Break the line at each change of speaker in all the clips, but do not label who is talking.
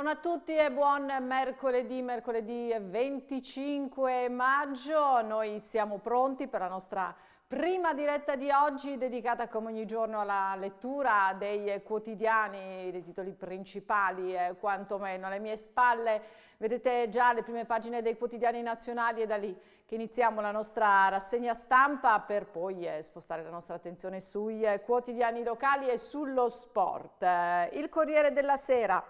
Buongiorno a tutti e buon mercoledì, mercoledì 25 maggio. Noi siamo pronti per la nostra prima diretta di oggi dedicata come ogni giorno alla lettura dei quotidiani, dei titoli principali eh, quantomeno. Alle mie spalle vedete già le prime pagine dei quotidiani nazionali e da lì che iniziamo la nostra rassegna stampa per poi eh, spostare la nostra attenzione sui eh, quotidiani locali e sullo sport. Eh, il Corriere della Sera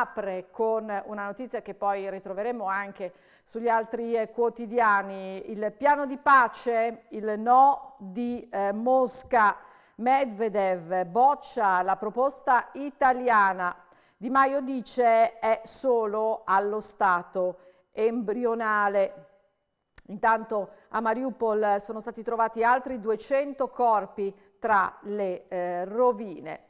apre con una notizia che poi ritroveremo anche sugli altri eh, quotidiani, il piano di pace, il no di eh, Mosca, Medvedev boccia la proposta italiana, Di Maio dice è solo allo stato embrionale. Intanto a Mariupol sono stati trovati altri 200 corpi tra le eh, rovine.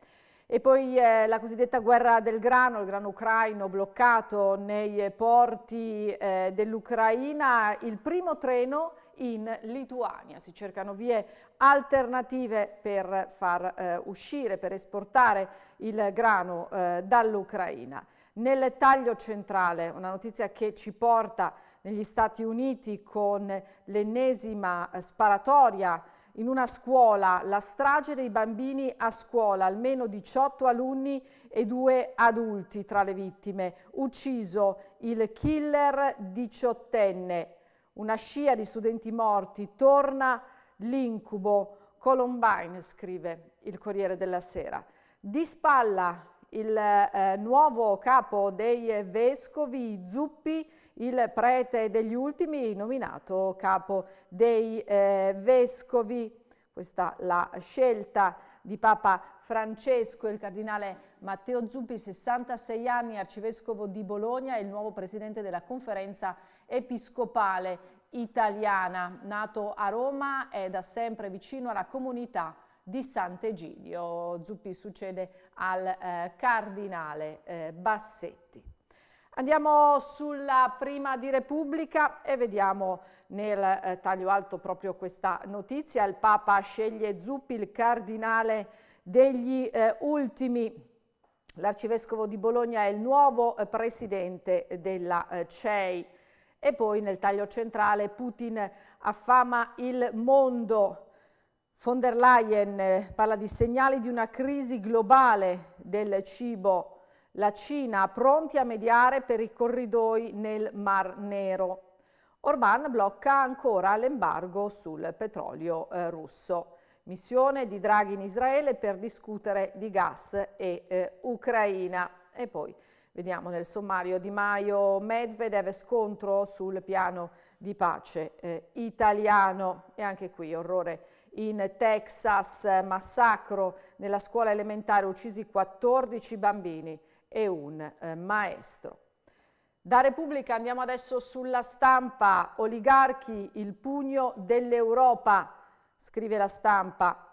E poi eh, la cosiddetta guerra del grano, il grano ucraino bloccato nei porti eh, dell'Ucraina, il primo treno in Lituania. Si cercano vie alternative per far eh, uscire, per esportare il grano eh, dall'Ucraina. Nel taglio centrale, una notizia che ci porta negli Stati Uniti con l'ennesima eh, sparatoria in una scuola la strage dei bambini a scuola, almeno 18 alunni e due adulti tra le vittime, ucciso il killer diciottenne, una scia di studenti morti, torna l'incubo, Columbine scrive il Corriere della Sera. Di spalla il eh, nuovo capo dei vescovi Zuppi, il prete degli ultimi, nominato capo dei eh, vescovi. Questa la scelta di Papa Francesco, il cardinale Matteo Zuppi, 66 anni, arcivescovo di Bologna, e il nuovo presidente della conferenza episcopale italiana. Nato a Roma, è da sempre vicino alla comunità di Sant'Egidio. Zuppi succede al eh, cardinale eh, Bassetti. Andiamo sulla prima di Repubblica e vediamo nel eh, taglio alto proprio questa notizia. Il Papa sceglie Zuppi, il cardinale degli eh, ultimi. L'arcivescovo di Bologna è il nuovo eh, presidente della eh, CEI. E poi nel taglio centrale Putin affama il mondo Von der Leyen eh, parla di segnali di una crisi globale del cibo. La Cina pronti a mediare per i corridoi nel Mar Nero. Orban blocca ancora l'embargo sul petrolio eh, russo. Missione di Draghi in Israele per discutere di gas e eh, Ucraina. E poi vediamo nel sommario Di Maio Medvedev scontro sul piano di pace eh, italiano. E anche qui orrore in Texas, eh, massacro nella scuola elementare, uccisi 14 bambini e un eh, maestro. Da Repubblica andiamo adesso sulla stampa, oligarchi, il pugno dell'Europa, scrive la stampa.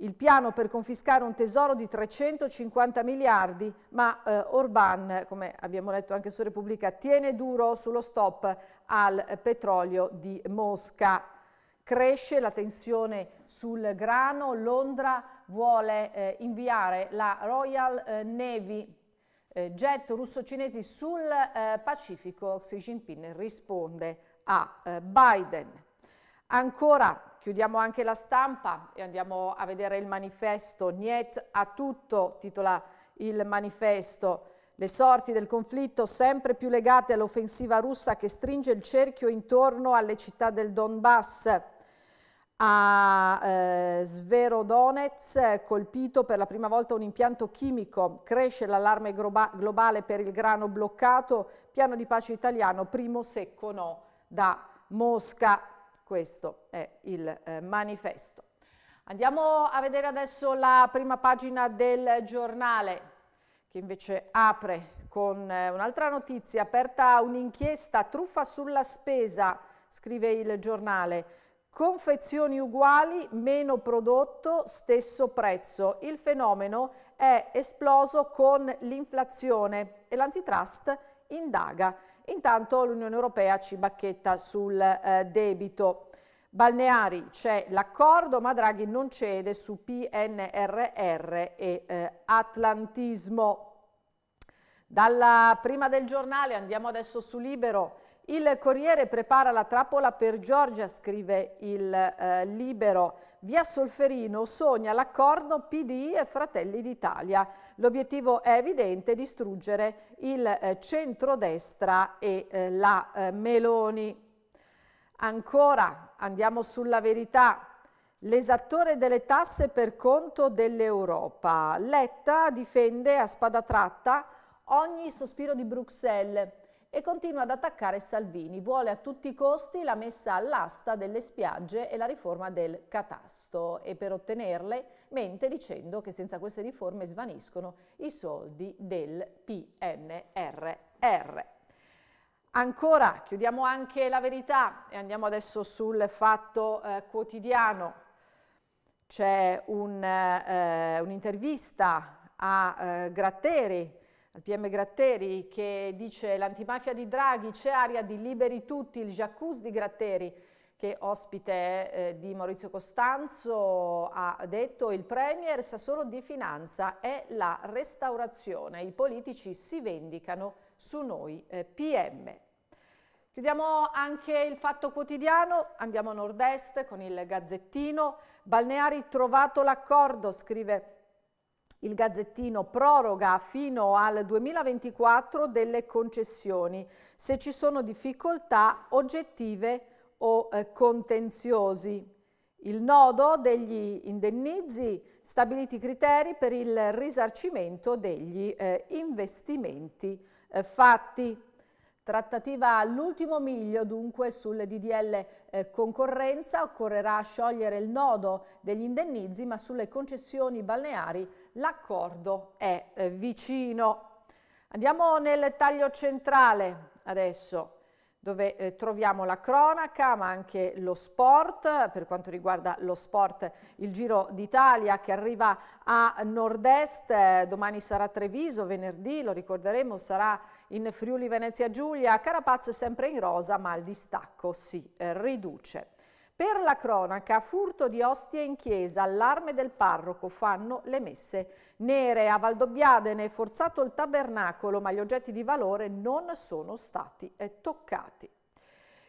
Il piano per confiscare un tesoro di 350 miliardi, ma eh, Orban, come abbiamo letto anche su Repubblica, tiene duro sullo stop al petrolio di Mosca cresce la tensione sul grano, Londra vuole eh, inviare la Royal eh, Navy eh, jet russo-cinesi sul eh, Pacifico, Xi Jinping risponde a eh, Biden. Ancora chiudiamo anche la stampa e andiamo a vedere il manifesto Niet a tutto, titola il manifesto. Le sorti del conflitto sempre più legate all'offensiva russa che stringe il cerchio intorno alle città del Donbass a eh, Sverodonetsk, colpito per la prima volta un impianto chimico, cresce l'allarme globale per il grano bloccato, piano di pace italiano, primo secco no da Mosca. Questo è il eh, manifesto. Andiamo a vedere adesso la prima pagina del giornale, che invece apre con eh, un'altra notizia, aperta un'inchiesta, truffa sulla spesa, scrive il giornale. Confezioni uguali, meno prodotto, stesso prezzo. Il fenomeno è esploso con l'inflazione e l'antitrust indaga. Intanto l'Unione Europea ci bacchetta sul eh, debito. Balneari c'è l'accordo, ma Draghi non cede su PNRR e eh, atlantismo. Dalla prima del giornale andiamo adesso su Libero. Il Corriere prepara la trappola per Giorgia, scrive il eh, Libero. Via Solferino sogna l'accordo PD e Fratelli d'Italia. L'obiettivo è evidente, distruggere il eh, centrodestra e eh, la eh, Meloni. Ancora, andiamo sulla verità. L'esattore delle tasse per conto dell'Europa. Letta difende a spada tratta ogni sospiro di Bruxelles e continua ad attaccare Salvini. Vuole a tutti i costi la messa all'asta delle spiagge e la riforma del catasto e per ottenerle mente dicendo che senza queste riforme svaniscono i soldi del PNRR. Ancora, chiudiamo anche la verità e andiamo adesso sul fatto eh, quotidiano. C'è eh, eh, un'intervista eh, un a eh, Gratteri, al PM Gratteri che dice l'antimafia di Draghi, c'è aria di liberi tutti, il jacuzzi di Gratteri che ospite eh, di Maurizio Costanzo ha detto il Premier sa solo di Finanza è la restaurazione, i politici si vendicano su noi eh, PM. Chiudiamo anche il fatto quotidiano, andiamo a nord-est con il Gazzettino, balneari trovato l'accordo, scrive il Gazzettino proroga fino al 2024 delle concessioni se ci sono difficoltà oggettive o eh, contenziosi. Il nodo degli indennizi stabiliti i criteri per il risarcimento degli eh, investimenti eh, fatti. Trattativa all'ultimo miglio dunque sul DDL eh, concorrenza, occorrerà sciogliere il nodo degli indennizi ma sulle concessioni balneari l'accordo è eh, vicino. Andiamo nel taglio centrale adesso dove eh, troviamo la cronaca ma anche lo sport, per quanto riguarda lo sport il Giro d'Italia che arriva a nord-est, eh, domani sarà Treviso, venerdì lo ricorderemo sarà in Friuli Venezia Giulia, Carapaz sempre in rosa ma il distacco si eh, riduce. Per la cronaca, furto di ostie in chiesa, allarme del parroco, fanno le messe nere. A Valdobbiadene è forzato il tabernacolo, ma gli oggetti di valore non sono stati eh, toccati.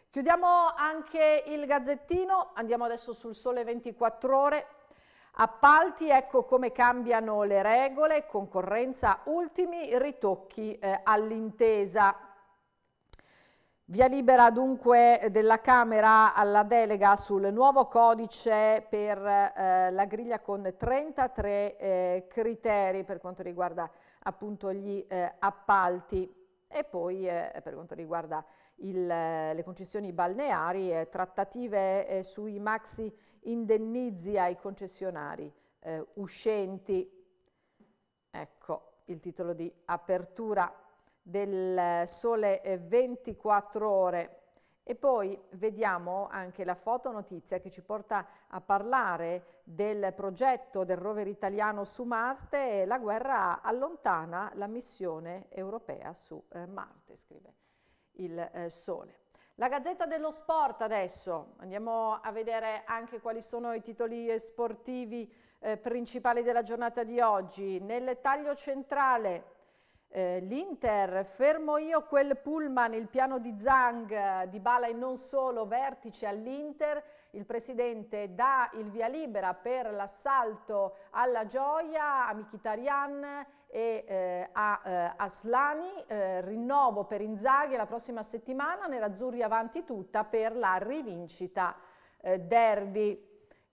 Chiudiamo anche il gazzettino, andiamo adesso sul sole 24 ore. Appalti, ecco come cambiano le regole, concorrenza, ultimi ritocchi eh, all'intesa. Via libera dunque della Camera alla delega sul nuovo codice per eh, la griglia con 33 eh, criteri per quanto riguarda appunto gli eh, appalti e poi eh, per quanto riguarda il, eh, le concessioni balneari, e eh, trattative sui maxi indennizi ai concessionari uscenti. Ecco il titolo di apertura del eh, sole 24 eh, ore e poi vediamo anche la fotonotizia che ci porta a parlare del progetto del rover italiano su Marte e la guerra allontana la missione europea su eh, Marte, scrive il Sole. La Gazzetta dello Sport adesso, andiamo a vedere anche quali sono i titoli sportivi eh, principali della giornata di oggi. Nel taglio centrale eh, L'Inter, fermo io quel pullman, il piano di Zang, di Bala e non solo, vertice all'Inter, il presidente dà il via libera per l'assalto alla gioia a Mkhitaryan e eh, a eh, Aslani, eh, rinnovo per Inzaghi la prossima settimana, Nerazzurri avanti tutta per la rivincita eh, derby.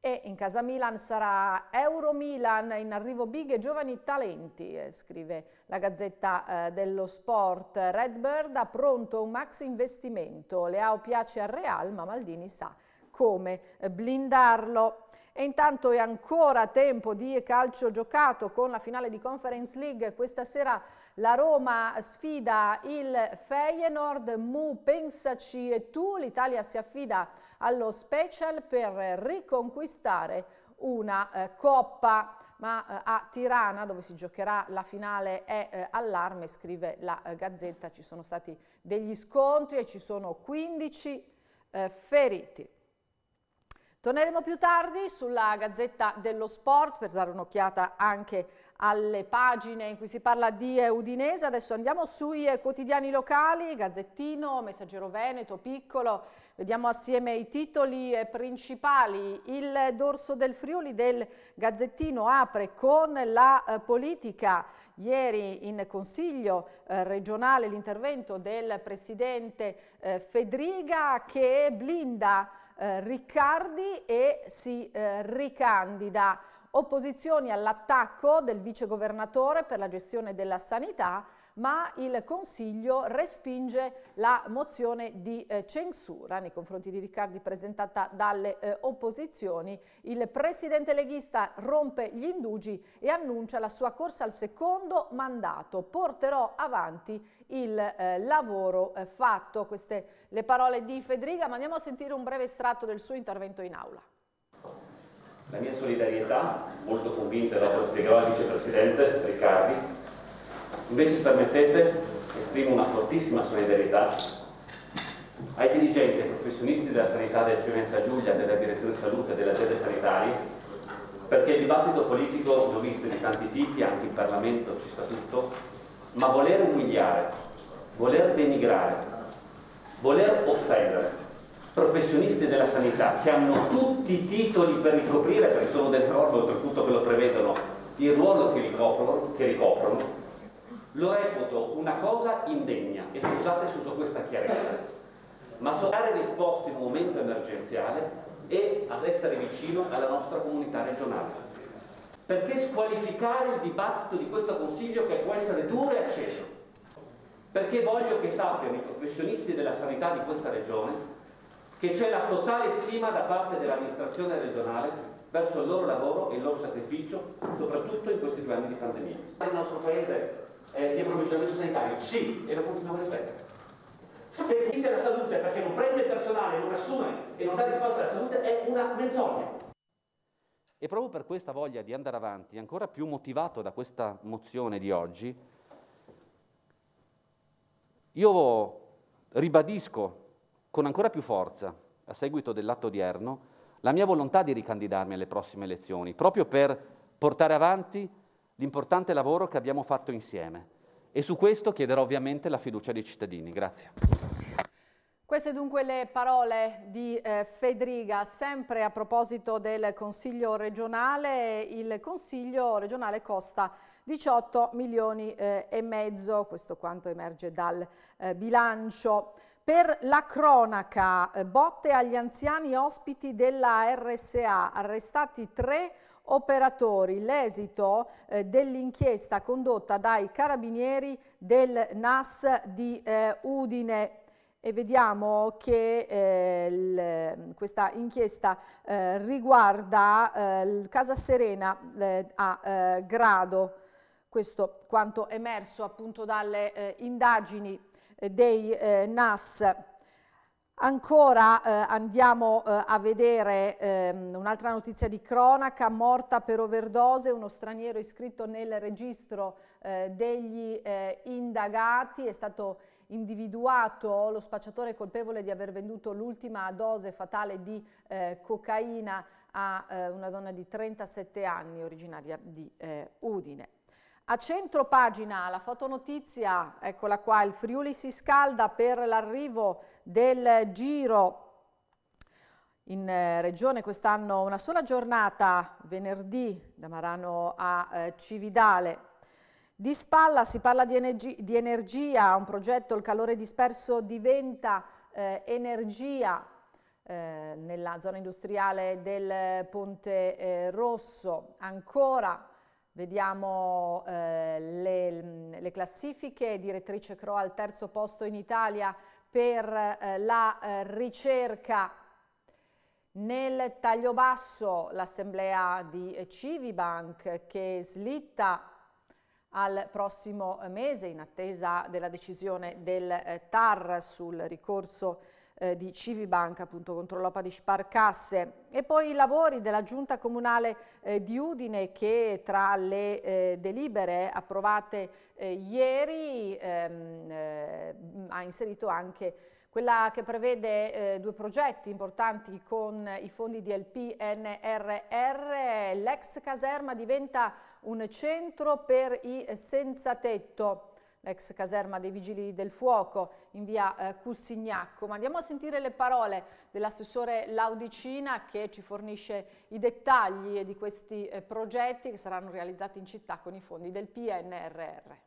E in casa Milan sarà Euro Milan, in arrivo big e giovani talenti, eh, scrive la Gazzetta eh, dello Sport. Redbird ha pronto un max investimento, Leao piace al Real ma Maldini sa come eh, blindarlo. E intanto è ancora tempo di calcio giocato con la finale di Conference League. Questa sera la Roma sfida il Feyenoord. Mu, pensaci e tu. L'Italia si affida a allo special per riconquistare una eh, coppa ma eh, a Tirana dove si giocherà la finale è eh, allarme, scrive la eh, Gazzetta, ci sono stati degli scontri e ci sono 15 eh, feriti. Torneremo più tardi sulla Gazzetta dello Sport per dare un'occhiata anche alle pagine in cui si parla di Udinese. Adesso andiamo sui quotidiani locali, Gazzettino, Messaggero Veneto, Piccolo. Vediamo assieme i titoli eh, principali. Il dorso del Friuli del Gazzettino apre con la eh, politica. Ieri in Consiglio eh, regionale l'intervento del Presidente Fedriga che blinda eh, Riccardi e si eh, ricandida. Opposizioni all'attacco del vice governatore per la gestione della sanità ma il Consiglio respinge la mozione di eh, censura nei confronti di Riccardi presentata dalle eh, opposizioni. Il presidente leghista rompe gli indugi e annuncia la sua corsa al secondo mandato. Porterò avanti il eh, lavoro eh, fatto. Queste le parole di Federica, ma andiamo a sentire un breve estratto del suo intervento in aula.
La mia solidarietà, molto convinta dopo spiegava il vicepresidente Riccardi, Invece, se permettete, esprimo una fortissima solidarietà ai dirigenti e professionisti della sanità del Fiorenza Giulia, della direzione salute e delle aziende sanitari, perché il dibattito politico l'ho visto di tanti tipi, anche in Parlamento ci sta tutto, ma voler umiliare, voler denigrare, voler offendere professionisti della sanità che hanno tutti i titoli per ricoprire, perché sono del ruolo oltretutto che lo prevedono, il ruolo che ricoprono, che ricoprono lo reputo una cosa indegna, e scusate se uso questa chiarezza, ma sono risposte in un momento emergenziale e ad essere vicino alla nostra comunità regionale. Perché squalificare il dibattito di questo Consiglio che può essere duro e acceso? Perché voglio che sappiano i professionisti della sanità di questa regione che c'è la totale stima da parte dell'amministrazione regionale verso il loro lavoro e il loro sacrificio, soprattutto in questi due anni di pandemia. Il nostro Paese eh, di approvvigionamento sanitario? Sì, e lo continuiamo a rispettare. Se Spendete la salute perché non prende il personale, non assume e non dà risposta alla salute è una menzogna. E proprio per questa voglia di andare avanti, ancora più motivato da questa mozione di oggi, io ribadisco con ancora più forza, a seguito dell'atto odierno, la mia volontà di ricandidarmi alle prossime elezioni, proprio per portare avanti l'importante lavoro che abbiamo fatto insieme e su questo chiederò ovviamente la fiducia dei cittadini. Grazie.
Queste dunque le parole di eh, Federica, sempre a proposito del Consiglio regionale, il Consiglio regionale costa 18 milioni eh, e mezzo, questo quanto emerge dal eh, bilancio. Per la cronaca, eh, botte agli anziani ospiti della RSA, arrestati tre operatori l'esito eh, dell'inchiesta condotta dai carabinieri del NAS di eh, Udine e vediamo che eh, questa inchiesta eh, riguarda eh, Casa Serena eh, a eh, Grado. Questo quanto emerso appunto dalle eh, indagini dei NAS. Ancora eh, andiamo eh, a vedere ehm, un'altra notizia di cronaca, morta per overdose, uno straniero iscritto nel registro eh, degli eh, indagati, è stato individuato lo spacciatore colpevole di aver venduto l'ultima dose fatale di eh, cocaina a eh, una donna di 37 anni originaria di Udine. A centro pagina la fotonotizia, eccola qua, il Friuli si scalda per l'arrivo del Giro in eh, regione quest'anno una sola giornata, venerdì da Marano a eh, Cividale. Di spalla si parla di, energi di, energia, un progetto Il calore disperso diventa eh, energia eh, nella zona industriale del Ponte eh, Rosso. Ancora Vediamo eh, le, mm, le, classifiche, direttrice Croa al terzo posto in Italia per eh, la eh, ricerca nel taglio basso l'assemblea di eh, Civibank che slitta al prossimo mese in attesa della decisione del eh, TAR sul ricorso eh, di Civibanca, appunto Controllopa di Sparcasse. E poi i lavori della Giunta Comunale eh, di Udine che tra le eh, delibere approvate eh, ieri ehm, eh, ha inserito anche quella che prevede eh, due progetti importanti con i fondi di LPNRR, l'ex caserma diventa un centro per i senza tetto l'ex caserma dei Vigili del Fuoco in via eh, Cussignacco. Ma andiamo a sentire le parole dell'assessore Laudicina che ci fornisce i dettagli di questi eh, progetti che saranno realizzati in città con i fondi del PNRR.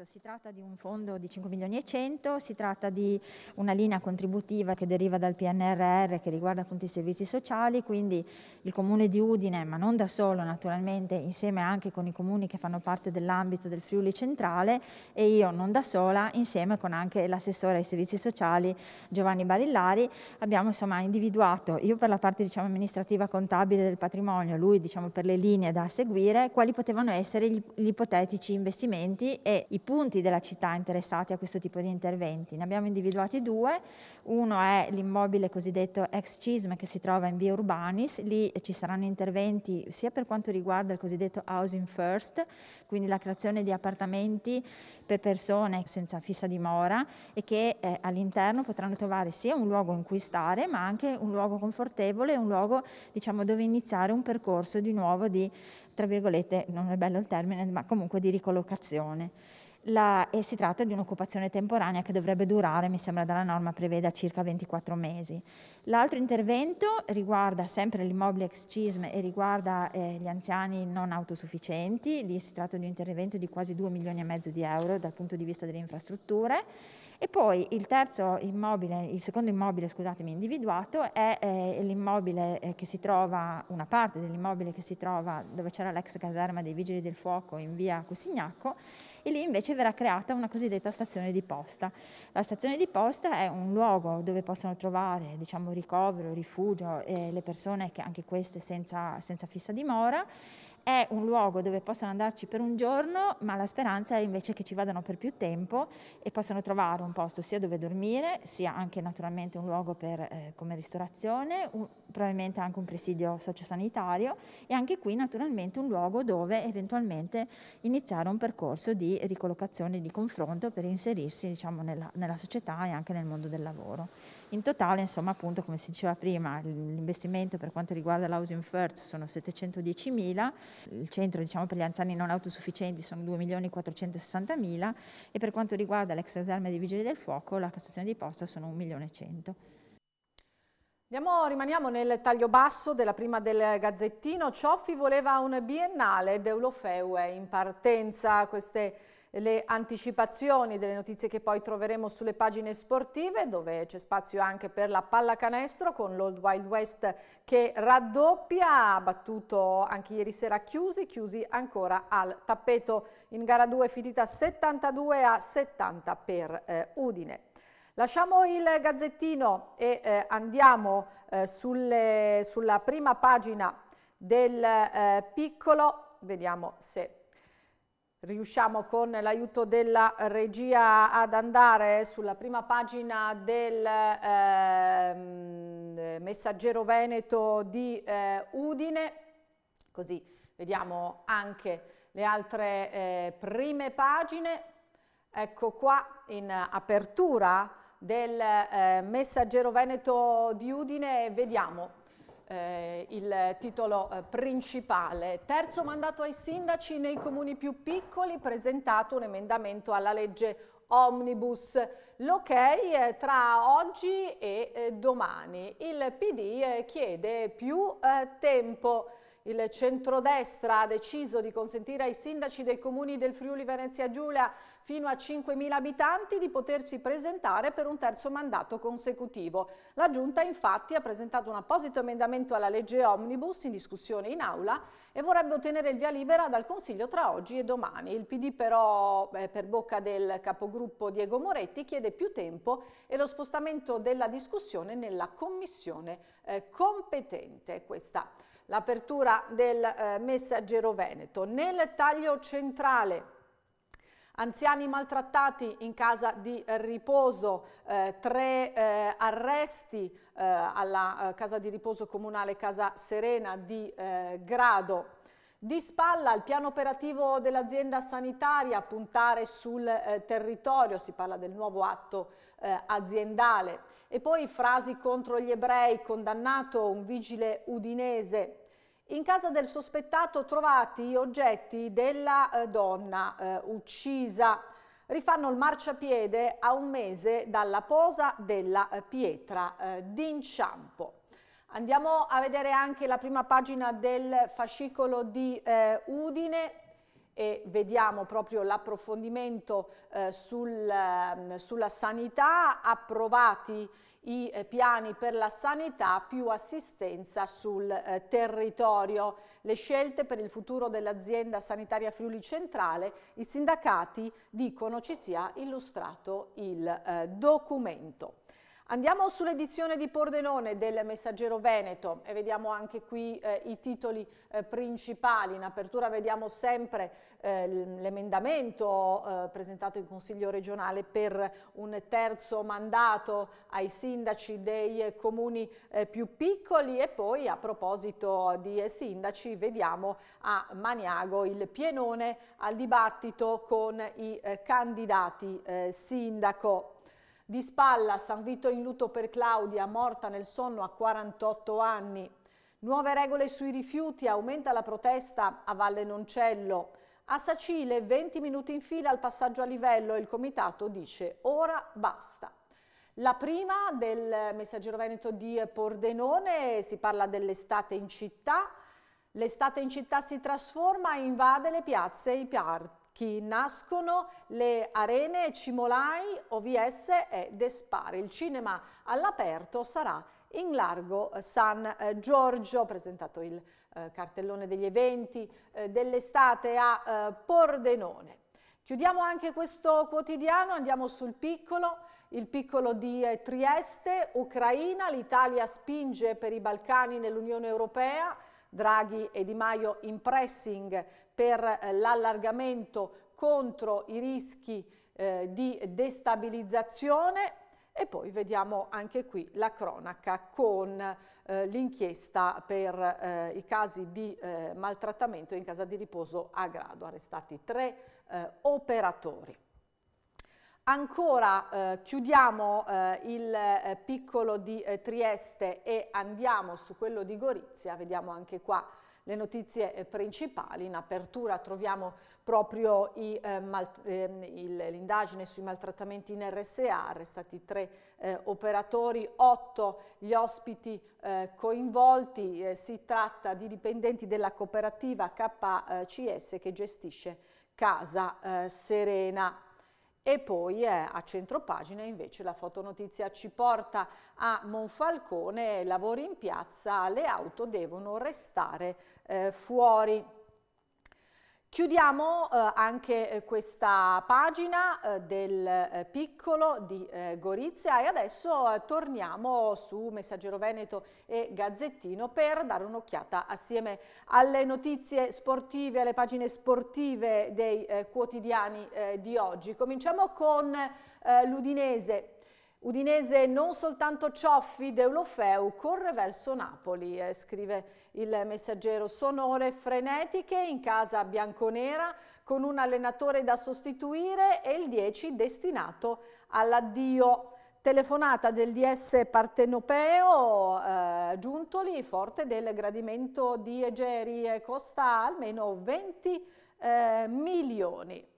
Esatto, si tratta di un fondo di 5 milioni e 100, si tratta di una linea contributiva che deriva dal PNRR che riguarda appunto i servizi sociali, quindi il comune di Udine, ma non da solo naturalmente, insieme anche con i comuni che fanno parte dell'ambito del Friuli Centrale e io non da sola, insieme con anche l'assessore ai servizi sociali Giovanni Barillari, abbiamo insomma individuato, io per la parte diciamo amministrativa contabile del patrimonio, lui diciamo per le linee da seguire, quali potevano essere gli ipotetici investimenti e i spunti della città interessati a questo tipo di interventi. Ne abbiamo individuati due, uno è l'immobile cosiddetto ex CISM che si trova in via Urbanis, lì ci saranno interventi sia per quanto riguarda il cosiddetto housing first, quindi la creazione di appartamenti per persone senza fissa dimora e che eh, all'interno potranno trovare sia un luogo in cui stare ma anche un luogo confortevole, un luogo diciamo, dove iniziare un percorso di nuovo di, tra virgolette, non è bello il termine, ma comunque di ricollocazione. La, e si tratta di un'occupazione temporanea che dovrebbe durare, mi sembra dalla norma preveda, circa 24 mesi. L'altro intervento riguarda sempre l'immobile ex CISM e riguarda eh, gli anziani non autosufficienti, lì si tratta di un intervento di quasi 2 milioni e mezzo di euro dal punto di vista delle infrastrutture e poi il terzo immobile, il secondo immobile, scusatemi, individuato è eh, l'immobile eh, che si trova, una parte dell'immobile che si trova dove c'era l'ex caserma dei Vigili del Fuoco in via Cusignacco e lì invece verrà creata una cosiddetta stazione di posta. La stazione di posta è un luogo dove possono trovare diciamo, ricovero, rifugio eh, le persone che anche queste senza, senza fissa dimora è un luogo dove possono andarci per un giorno, ma la speranza è invece che ci vadano per più tempo e possono trovare un posto sia dove dormire, sia anche naturalmente un luogo per, eh, come ristorazione, un, probabilmente anche un presidio sociosanitario e anche qui naturalmente un luogo dove eventualmente iniziare un percorso di ricollocazione, di confronto per inserirsi diciamo, nella, nella società e anche nel mondo del lavoro. In totale, insomma, appunto, come si diceva prima, l'investimento per quanto riguarda l'housing first sono 710.000, il centro diciamo, per gli anziani non autosufficienti sono 2.460.000 e per quanto riguarda l'ex esame dei Vigili del Fuoco la Cassazione di Posta sono 1.100.000.
Andiamo, rimaniamo nel taglio basso della prima del Gazzettino. Cioffi voleva un biennale, Deulofeu in partenza. Queste le anticipazioni delle notizie che poi troveremo sulle pagine sportive dove c'è spazio anche per la pallacanestro con l'Old Wild West che raddoppia, ha battuto anche ieri sera Chiusi, Chiusi ancora al tappeto in gara 2 finita 72 a 70 per eh, Udine. Lasciamo il gazzettino e eh, andiamo eh, sulle, sulla prima pagina del eh, piccolo, vediamo se Riusciamo con l'aiuto della regia ad andare sulla prima pagina del eh, messaggero veneto di eh, Udine, così vediamo anche le altre eh, prime pagine. Ecco qua in apertura del eh, messaggero veneto di Udine vediamo eh, il titolo eh, principale. Terzo mandato ai sindaci nei comuni più piccoli, presentato un emendamento alla legge Omnibus, l'ok eh, tra oggi e eh, domani. Il PD eh, chiede più eh, tempo. Il centrodestra ha deciso di consentire ai sindaci dei comuni del Friuli Venezia Giulia fino a 5.000 abitanti di potersi presentare per un terzo mandato consecutivo. La Giunta infatti ha presentato un apposito emendamento alla legge Omnibus in discussione in aula e vorrebbe ottenere il via libera dal Consiglio tra oggi e domani. Il PD però, eh, per bocca del capogruppo Diego Moretti, chiede più tempo e lo spostamento della discussione nella commissione eh, competente. Questa l'apertura del eh, messaggero Veneto. Nel taglio centrale Anziani maltrattati in casa di riposo, eh, tre eh, arresti eh, alla eh, casa di riposo comunale Casa Serena di eh, Grado. Di spalla il piano operativo dell'azienda sanitaria, a puntare sul eh, territorio, si parla del nuovo atto eh, aziendale. E poi frasi contro gli ebrei, condannato un vigile udinese in casa del sospettato trovati oggetti della eh, donna eh, uccisa. Rifanno il marciapiede a un mese dalla posa della eh, pietra eh, d'inciampo. Andiamo a vedere anche la prima pagina del fascicolo di eh, Udine e vediamo proprio l'approfondimento eh, sul, ehm, sulla sanità approvati i eh, piani per la sanità più assistenza sul eh, territorio. Le scelte per il futuro dell'azienda sanitaria Friuli Centrale, i sindacati dicono ci sia illustrato il eh, documento. Andiamo sull'edizione di Pordenone del Messaggero Veneto e vediamo anche qui eh, i titoli eh, principali. In apertura vediamo sempre eh, l'emendamento eh, presentato in Consiglio regionale per un terzo mandato ai sindaci dei eh, comuni eh, più piccoli e poi a proposito di sindaci vediamo a Maniago il pienone al dibattito con i candidati sindaco. Di Spalla, San Vito in luto per Claudia, morta nel sonno a 48 anni. Nuove regole sui rifiuti, aumenta la protesta a Valle Noncello. A Sacile 20 minuti in fila al passaggio a livello il comitato dice ora basta. La prima del messaggero veneto di Pordenone si parla dell'estate in città. L'estate in città si trasforma e invade le piazze e i parchi chi nascono le arene Cimolai, OVS e Despari. Il cinema all'aperto sarà in largo San eh, Giorgio, presentato il eh, cartellone degli eventi eh, dell'estate a eh, Pordenone. Chiudiamo anche questo quotidiano, andiamo sul piccolo, il piccolo di eh, Trieste, Ucraina, l'Italia spinge per i Balcani nell'Unione Europea, Draghi e Di Maio in pressing per eh, l'allargamento contro i rischi eh, di destabilizzazione e poi vediamo anche qui la cronaca con eh, l'inchiesta per i casi di maltrattamento in casa di riposo a grado, arrestati tre operatori. Ancora eh, chiudiamo eh, il eh, piccolo di Trieste e andiamo su quello di Gorizia, vediamo anche qua le notizie eh, principali. In apertura troviamo proprio eh, ehm, l'indagine sui maltrattamenti in RSA, arrestati tre eh, operatori, otto gli ospiti eh, coinvolti, eh, si tratta di dipendenti della cooperativa KCS che gestisce Casa eh, Serena. E poi eh, a centropagina invece la fotonotizia ci porta a Monfalcone, lavori in piazza, le auto devono restare eh, fuori. Chiudiamo eh, anche eh, questa pagina eh, del eh, piccolo di eh, Gorizia e adesso eh, torniamo su Messaggero Veneto e Gazzettino per dare un'occhiata assieme alle notizie sportive, alle pagine sportive dei quotidiani di oggi. Cominciamo con l'Udinese Udinese non soltanto Cioffi, Deulofeu corre verso Napoli, eh, scrive il messaggero. Sono ore frenetiche in casa bianconera con un allenatore da sostituire e il 10 destinato all'addio. Telefonata del DS partenopeo eh, Giuntoli, forte del gradimento di Egeri, costa almeno 20 eh, milioni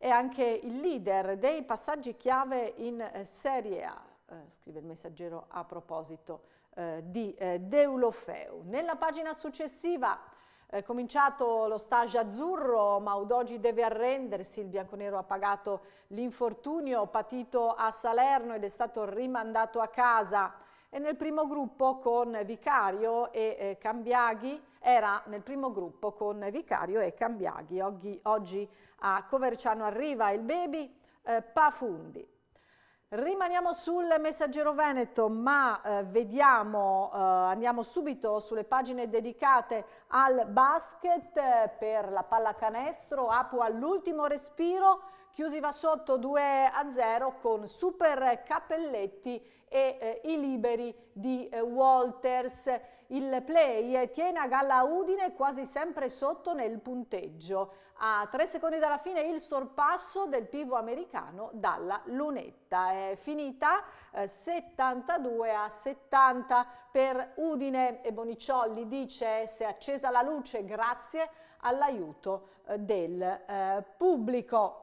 è anche il leader dei passaggi chiave in eh, Serie A, eh, scrive il messaggero a proposito eh, di Deulofeu. Nella pagina successiva è cominciato lo stage azzurro, ma Udogi deve arrendersi, il bianconero ha pagato l'infortunio patito a Salerno ed è stato rimandato a casa. E nel primo gruppo con Vicario e Cambiaghi, era nel primo gruppo con Vicario e Cambiaghi, oggi, oggi a Coverciano arriva il baby, eh, Pafundi. Rimaniamo sul messaggero Veneto, ma eh, vediamo, eh, andiamo subito sulle pagine dedicate al basket eh, per la pallacanestro, Apu all'ultimo respiro, chiusi va sotto 2 a 0 con super Cappelletti e eh, i liberi di eh, Walters. Il play tiene a galla Udine quasi sempre sotto nel punteggio a tre secondi dalla fine il sorpasso del pivo americano dalla lunetta. È finita 72 eh, a 70 per Udine e Boniciolli dice si è accesa la luce grazie all'aiuto eh, del eh, pubblico.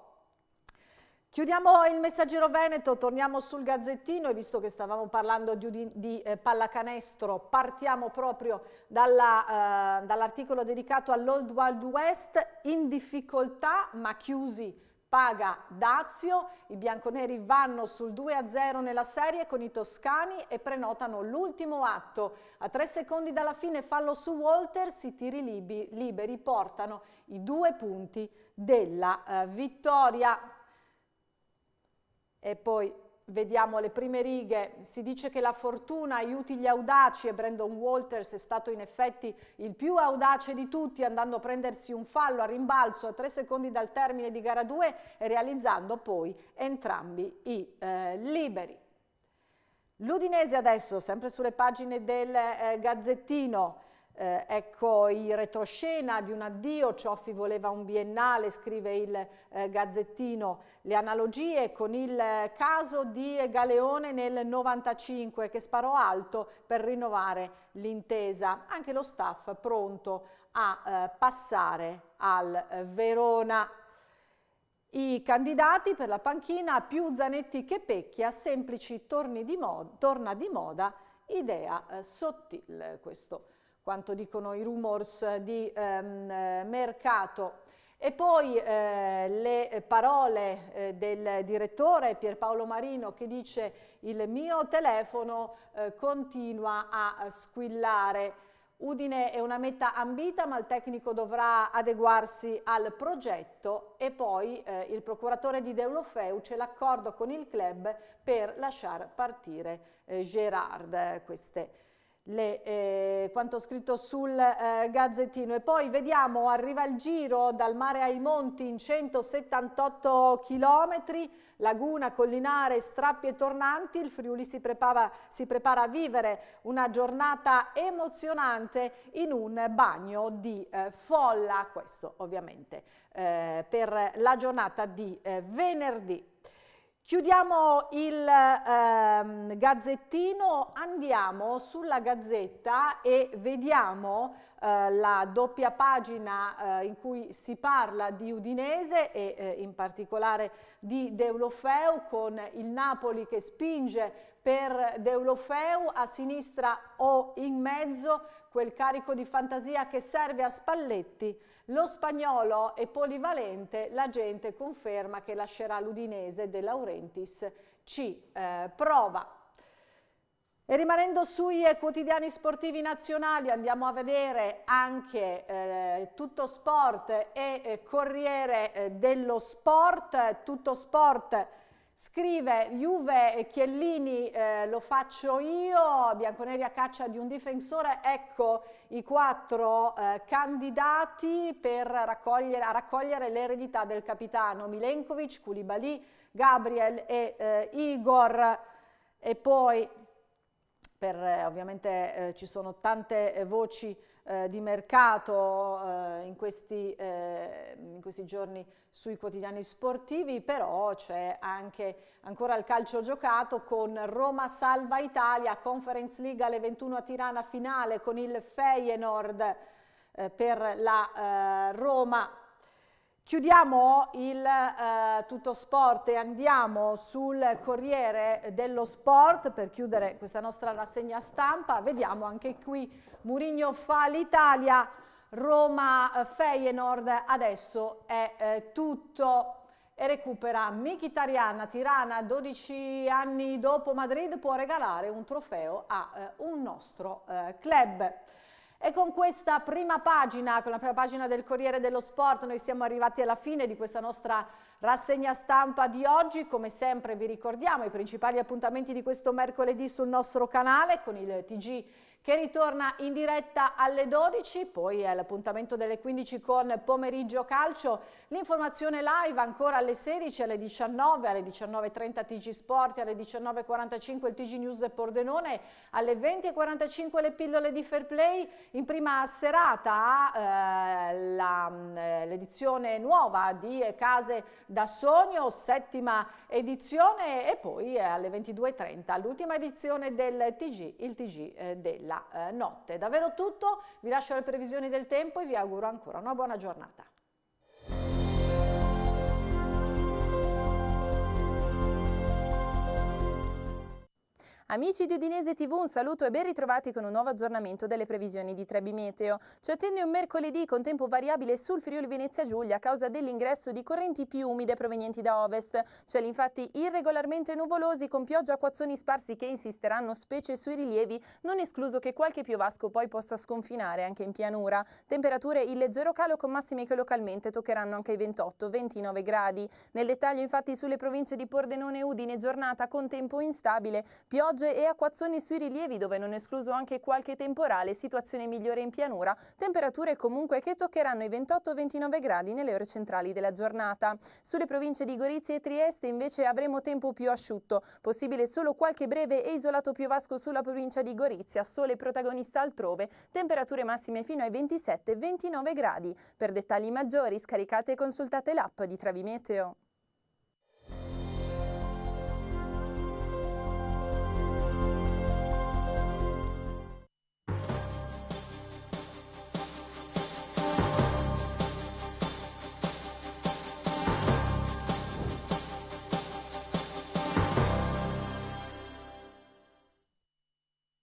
Chiudiamo il messaggero Veneto, torniamo sul Gazzettino e visto che stavamo parlando di, di eh, pallacanestro partiamo proprio eh, dall'articolo eh, dall dedicato all'Old Wild West, in difficoltà ma chiusi paga Dazio, i bianconeri vanno sul 2-0 nella serie con i toscani e prenotano l'ultimo atto. A tre secondi dalla fine fallo su Walter, si tiri liberi portano i due punti della eh, vittoria. E poi vediamo le prime righe, si dice che la fortuna aiuti gli audaci e Brandon Walters è stato in effetti il più audace di tutti andando a prendersi un fallo a rimbalzo a tre secondi dal termine di gara 2 e realizzando poi entrambi i eh, liberi. L'Udinese adesso, sempre sulle pagine del eh, Gazzettino, eh, ecco il retroscena di un addio, Cioffi voleva un biennale, scrive il eh, Gazzettino, le analogie con il eh, caso di Galeone nel 95 che sparò alto per rinnovare l'intesa. Anche lo staff pronto a eh, passare al eh, Verona. I candidati per la panchina più Zanetti che Pecchia, semplici torni di torna di moda, idea eh, sottile questo quanto dicono i rumors di ehm, eh, mercato. E poi eh, le parole eh, del direttore Pierpaolo Marino che dice il mio telefono eh, continua a squillare. Udine è una meta ambita ma il tecnico dovrà adeguarsi al progetto e poi eh, il procuratore di Deulofeu c'è l'accordo con il club per lasciare partire eh, Gerard. Queste le, eh, quanto scritto sul eh, gazzettino e poi vediamo arriva il giro dal mare ai monti in 178 chilometri laguna collinare strappi e tornanti il Friuli si prepara, si prepara a vivere una giornata emozionante in un bagno di eh, folla questo ovviamente eh, per la giornata di eh, venerdì Chiudiamo il ehm, gazzettino, andiamo sulla gazzetta e vediamo eh, la doppia pagina eh, in cui si parla di Udinese e eh, in particolare di Deulofeu con il Napoli che spinge per Deulofeu, a sinistra o in mezzo quel carico di fantasia che serve a Spalletti, lo spagnolo è polivalente, la gente conferma che lascerà l'Udinese De Laurentiis ci eh, prova. E rimanendo sui eh, quotidiani sportivi nazionali andiamo a vedere anche eh, Tutto Sport e eh, Corriere eh, dello Sport. Tutto Sport Scrive Juve e Chiellini eh, lo faccio io, Bianconeri a caccia di un difensore, ecco i quattro eh, candidati per raccogliere, a raccogliere l'eredità del capitano Milenkovic, Koulibaly, Gabriel e eh, Igor e poi per, eh, ovviamente eh, ci sono tante eh, voci eh, di mercato eh, in, questi, eh, in, questi, giorni sui quotidiani sportivi, però c'è anche ancora il calcio giocato con Roma Salva Italia, Conference League alle 21 a Tirana finale con il Feyenoord eh, per la eh, Roma. Chiudiamo il eh, tutto sport e andiamo sul Corriere dello Sport per chiudere questa nostra rassegna stampa. Vediamo anche qui Murigno fa l'Italia, Roma-Feyenoord eh, adesso è eh, tutto e recupera Mkhitaryan Tirana 12 anni dopo Madrid può regalare un trofeo a eh, un nostro eh, club. E con questa prima pagina, con la prima pagina del Corriere dello Sport, noi siamo arrivati alla fine di questa nostra rassegna stampa di oggi. Come sempre vi ricordiamo i principali appuntamenti di questo mercoledì sul nostro canale con il TG che ritorna in diretta alle 12, poi all'appuntamento delle 15 con pomeriggio calcio, l'informazione live ancora alle 16, alle 19, alle 19.30 TG Sport, alle 19.45 il TG News Pordenone, alle 20.45 le pillole di Fair Play, in prima serata eh, eh, l'edizione nuova di Case da Sogno, settima edizione e poi eh, alle 22.30 l'ultima edizione del TG, il TG eh, della eh, notte. Davvero tutto, vi lascio le previsioni del tempo e vi auguro ancora una buona giornata.
Amici di Udinese TV, un saluto e ben ritrovati con un nuovo aggiornamento delle previsioni di Trebimeteo. Ci attende un mercoledì con tempo variabile sul Friuli Venezia Giulia a causa dell'ingresso di correnti più umide provenienti da ovest. Cieli infatti irregolarmente nuvolosi con pioggia a quazzoni sparsi che insisteranno specie sui rilievi, non escluso che qualche piovasco poi possa sconfinare anche in pianura. Temperature in leggero calo con massime che localmente toccheranno anche i 28-29 gradi. Nel dettaglio infatti sulle province di Pordenone e Udine giornata con tempo instabile, pioggia piogge e acquazzoni sui rilievi dove non escluso anche qualche temporale, situazione migliore in pianura, temperature comunque che toccheranno i 28-29 gradi nelle ore centrali della giornata. Sulle province di Gorizia e Trieste invece avremo tempo più asciutto, possibile solo qualche breve e isolato piovasco sulla provincia di Gorizia, sole protagonista altrove, temperature massime fino ai 27-29 gradi. Per dettagli maggiori scaricate e consultate l'app di Travimeteo.